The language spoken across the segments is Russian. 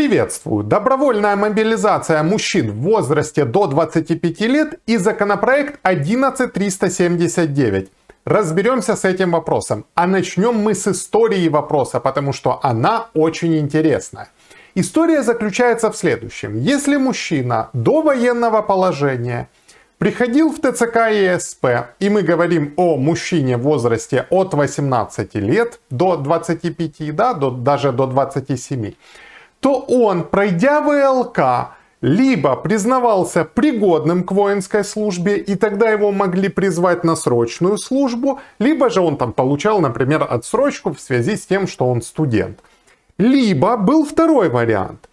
приветствую. Добровольная мобилизация мужчин в возрасте до 25 лет и законопроект 11379. Разберемся с этим вопросом. А начнем мы с истории вопроса, потому что она очень интересная. История заключается в следующем. Если мужчина до военного положения приходил в ТЦК и СП, и мы говорим о мужчине в возрасте от 18 лет до 25, да, до, даже до 27, то он, пройдя ВЛК, либо признавался пригодным к воинской службе, и тогда его могли призвать на срочную службу, либо же он там получал, например, отсрочку в связи с тем, что он студент. Либо был второй вариант.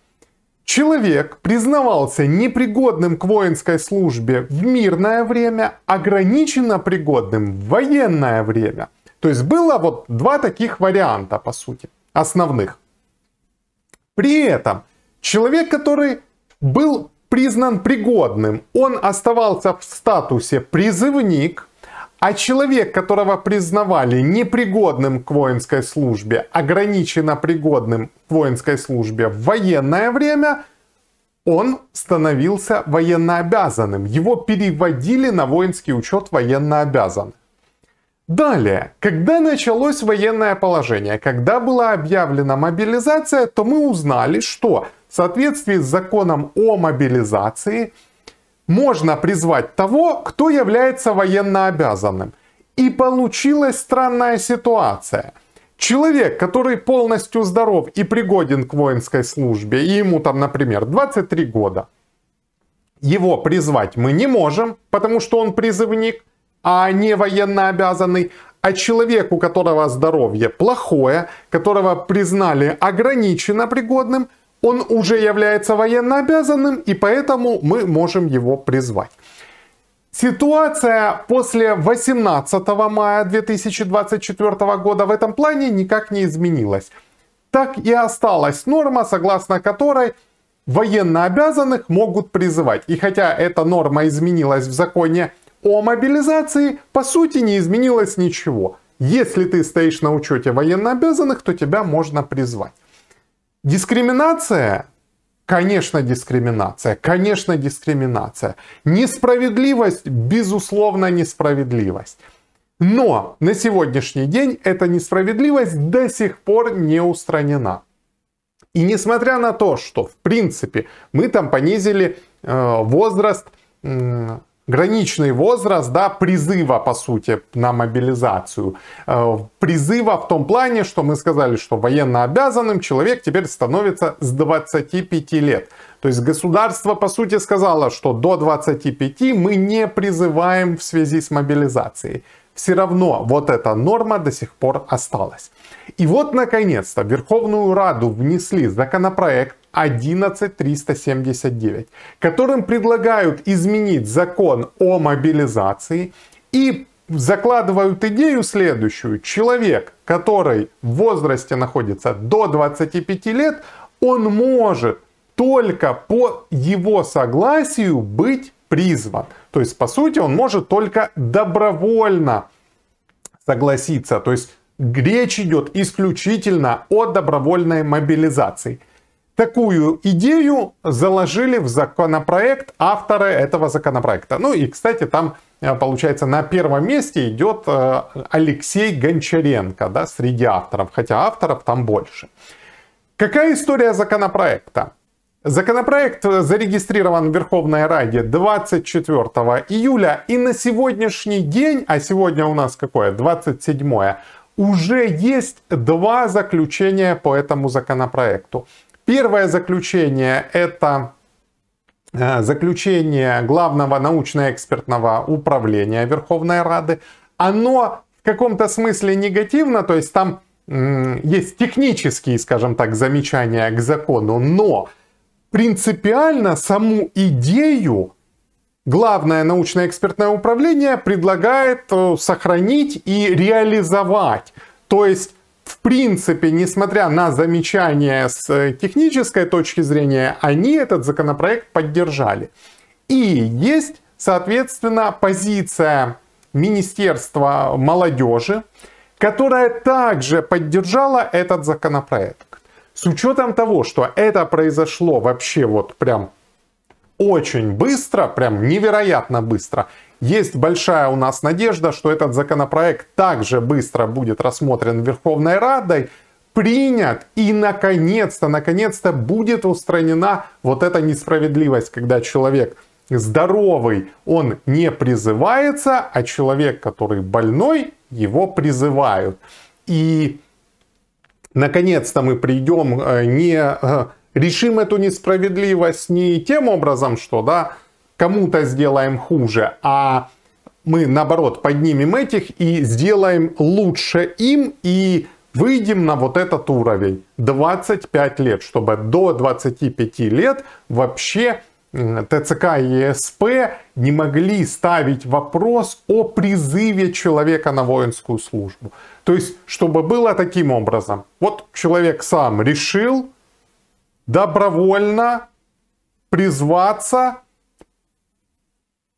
Человек признавался непригодным к воинской службе в мирное время, ограниченно пригодным в военное время. То есть было вот два таких варианта, по сути, основных. При этом человек, который был признан пригодным, он оставался в статусе призывник, а человек, которого признавали непригодным к воинской службе, ограниченно пригодным к воинской службе в военное время, он становился военнообязанным. Его переводили на воинский учет военнообязанным. Далее, когда началось военное положение, когда была объявлена мобилизация, то мы узнали, что в соответствии с законом о мобилизации можно призвать того, кто является военнообязанным, И получилась странная ситуация. Человек, который полностью здоров и пригоден к воинской службе, и ему там, например, 23 года, его призвать мы не можем, потому что он призывник – а не военно обязанный, а человек, у которого здоровье плохое, которого признали ограниченно пригодным, он уже является военно обязанным, и поэтому мы можем его призвать. Ситуация после 18 мая 2024 года в этом плане никак не изменилась. Так и осталась норма, согласно которой военнообязанных могут призывать. И хотя эта норма изменилась в законе о мобилизации по сути не изменилось ничего. Если ты стоишь на учете военнообязанных, то тебя можно призвать. Дискриминация Конечно, дискриминация. Конечно, дискриминация. Несправедливость, безусловно, несправедливость. Но на сегодняшний день эта несправедливость до сих пор не устранена. И несмотря на то, что, в принципе, мы там понизили э, возраст граничный возраст, да, призыва, по сути, на мобилизацию. Э, призыва в том плане, что мы сказали, что военно обязанным человек теперь становится с 25 лет. То есть государство, по сути, сказало, что до 25 мы не призываем в связи с мобилизацией все равно вот эта норма до сих пор осталась. И вот, наконец-то, в Верховную Раду внесли законопроект 11379, которым предлагают изменить закон о мобилизации и закладывают идею следующую. Человек, который в возрасте находится до 25 лет, он может только по его согласию быть призван. То есть, по сути, он может только добровольно согласиться. То есть, речь идет исключительно о добровольной мобилизации. Такую идею заложили в законопроект авторы этого законопроекта. Ну и, кстати, там, э, получается, на первом месте идет э, Алексей Гончаренко да, среди авторов, хотя авторов там больше. Какая история законопроекта? Законопроект зарегистрирован в Верховной Раде 24 июля и на сегодняшний день, а сегодня у нас какое, 27 уже есть два заключения по этому законопроекту. Первое заключение это э, заключение главного научно-экспертного управления Верховной Рады. Оно в каком-то смысле негативно, то есть там есть технические, скажем так, замечания к закону, но принципиально саму идею главное научное экспертное управление предлагает э, сохранить и реализовать. То есть в принципе, несмотря на замечания с э, технической точки зрения, они этот законопроект поддержали. И есть, соответственно, позиция Министерства молодежи, которая также поддержала этот законопроект. С учетом того, что это произошло вообще вот прям очень быстро, прям невероятно быстро. Есть большая у нас надежда, что этот законопроект также быстро будет рассмотрен Верховной Радой, принят и наконец-то, наконец-то будет устранена вот эта несправедливость, когда человек здоровый, он не призывается, а человек, который больной, его призывают. И наконец-то мы придем э, не э, решим эту несправедливость не тем образом, что да, кому-то сделаем хуже, а мы наоборот поднимем этих и сделаем лучше им и выйдем на вот этот уровень 25 лет, чтобы до 25 лет вообще ТЦК и ЕСП не могли ставить вопрос о призыве человека на воинскую службу. То есть, чтобы было таким образом. Вот человек сам решил добровольно призваться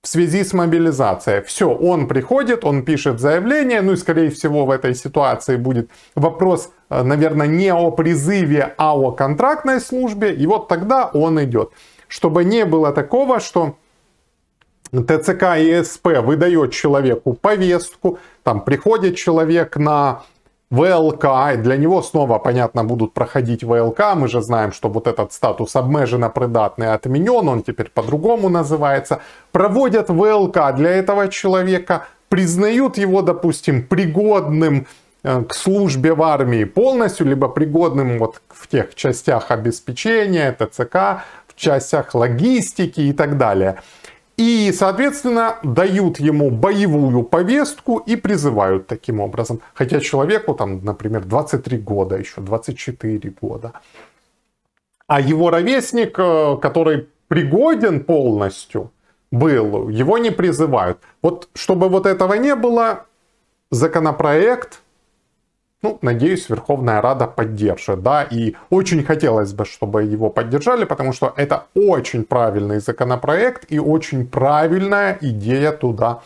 в связи с мобилизацией. Все, он приходит, он пишет заявление, ну и скорее всего в этой ситуации будет вопрос, э, наверное, не о призыве, а о контрактной службе, и вот тогда он идет чтобы не было такого, что ТЦК и СП выдает человеку повестку, там приходит человек на ВЛК, и для него снова, понятно, будут проходить ВЛК, мы же знаем, что вот этот статус обмеженно придатный отменен, он теперь по-другому называется, проводят ВЛК для этого человека, признают его, допустим, пригодным э, к службе в армии полностью, либо пригодным вот в тех частях обеспечения, ТЦК, частях логистики и так далее. И, соответственно, дают ему боевую повестку и призывают таким образом. Хотя человеку там, например, 23 года, еще 24 года. А его ровесник, э, который пригоден полностью, был, его не призывают. Вот чтобы вот этого не было, законопроект ну, надеюсь, Верховная Рада поддержит, да, и очень хотелось бы, чтобы его поддержали, потому что это очень правильный законопроект и очень правильная идея туда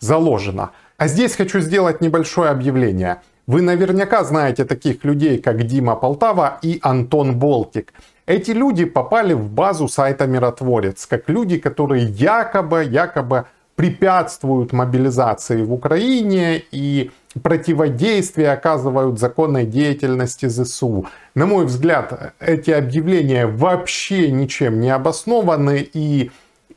заложена. А здесь хочу сделать небольшое объявление. Вы наверняка знаете таких людей, как Дима Полтава и Антон Болтик. Эти люди попали в базу сайта «Миротворец», как люди, которые якобы, якобы препятствуют мобилизации в Украине и противодействие оказывают законной деятельности ЗСУ. На мой взгляд, эти объявления вообще ничем не обоснованы, и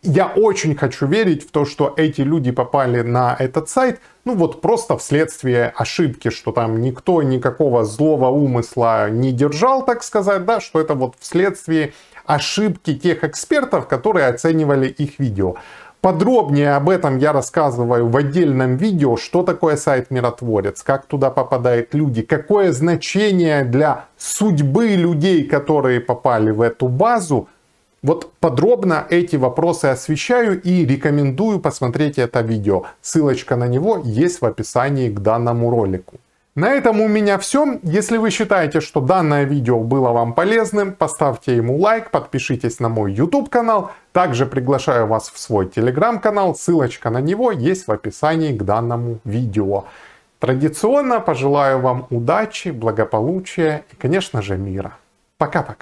я очень хочу верить в то, что эти люди попали на этот сайт, ну вот просто вследствие ошибки, что там никто никакого злого умысла не держал, так сказать, да, что это вот вследствие ошибки тех экспертов, которые оценивали их видео. Подробнее об этом я рассказываю в отдельном видео, что такое сайт Миротворец, как туда попадают люди, какое значение для судьбы людей, которые попали в эту базу. Вот подробно эти вопросы освещаю и рекомендую посмотреть это видео. Ссылочка на него есть в описании к данному ролику. На этом у меня все. Если вы считаете, что данное видео было вам полезным, поставьте ему лайк, подпишитесь на мой YouTube канал. Также приглашаю вас в свой Telegram канал, ссылочка на него есть в описании к данному видео. Традиционно пожелаю вам удачи, благополучия и, конечно же, мира. Пока-пока.